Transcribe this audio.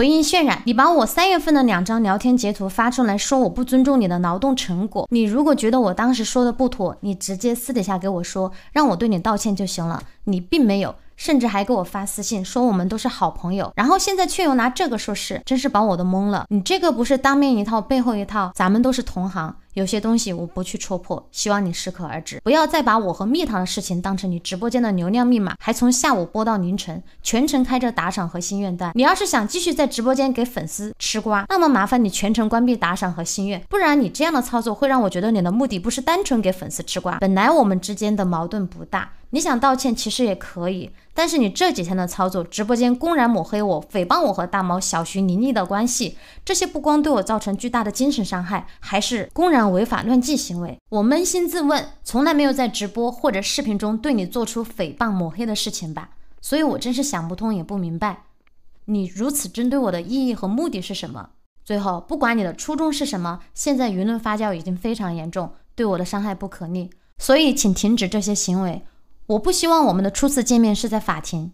回音渲染，你把我三月份的两张聊天截图发出来说我不尊重你的劳动成果。你如果觉得我当时说的不妥，你直接私底下给我说，让我对你道歉就行了。你并没有。甚至还给我发私信说我们都是好朋友，然后现在却又拿这个说事，真是把我都懵了。你这个不是当面一套背后一套，咱们都是同行，有些东西我不去戳破，希望你适可而止，不要再把我和蜜糖的事情当成你直播间的流量密码，还从下午播到凌晨，全程开着打赏和心愿单。你要是想继续在直播间给粉丝吃瓜，那么麻烦你全程关闭打赏和心愿，不然你这样的操作会让我觉得你的目的不是单纯给粉丝吃瓜。本来我们之间的矛盾不大。你想道歉其实也可以，但是你这几天的操作，直播间公然抹黑我、诽谤我和大毛、小徐、林立的关系，这些不光对我造成巨大的精神伤害，还是公然违法乱纪行为。我扪心自问，从来没有在直播或者视频中对你做出诽谤抹黑的事情吧？所以我真是想不通也不明白，你如此针对我的意义和目的是什么？最后，不管你的初衷是什么，现在舆论发酵已经非常严重，对我的伤害不可逆，所以请停止这些行为。我不希望我们的初次见面是在法庭。